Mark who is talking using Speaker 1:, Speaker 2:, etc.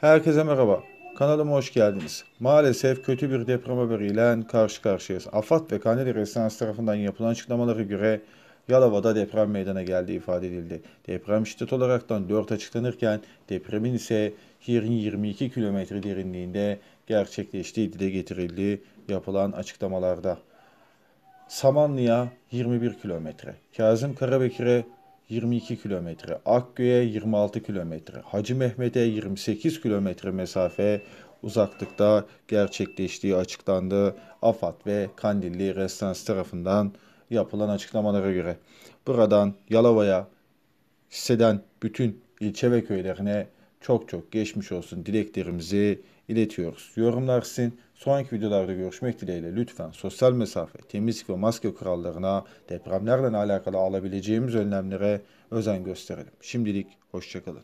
Speaker 1: Herkese merhaba. Kanalıma hoş geldiniz. Maalesef kötü bir deprem haberiyle karşı karşıyayız. AFAD ve Kandil Restansı tarafından yapılan açıklamalara göre Yalova'da deprem meydana geldi ifade edildi. Deprem şiddet olaraktan 4 açıklanırken depremin ise 20-22 kilometre derinliğinde gerçekleştiği dile getirildi yapılan açıklamalarda. Samanlı'ya 21 kilometre, Kazım Karabekir'e 22 kilometre, Akgöy'e 26 kilometre, Hacı Mehmet'e 28 kilometre mesafe uzaklıkta gerçekleştiği açıklandı. AFAD ve Kandilli Restans tarafından yapılan açıklamalara göre. Buradan Yalova'ya hisseden bütün ilçe ve köylerine çok çok geçmiş olsun dileklerimizi iletiyoruz. Yorumlar sizin. Sonraki videolarda görüşmek dileğiyle lütfen sosyal mesafe, temizlik ve maske kurallarına, depremlerle alakalı alabileceğimiz önlemlere özen gösterelim. Şimdilik hoşçakalın.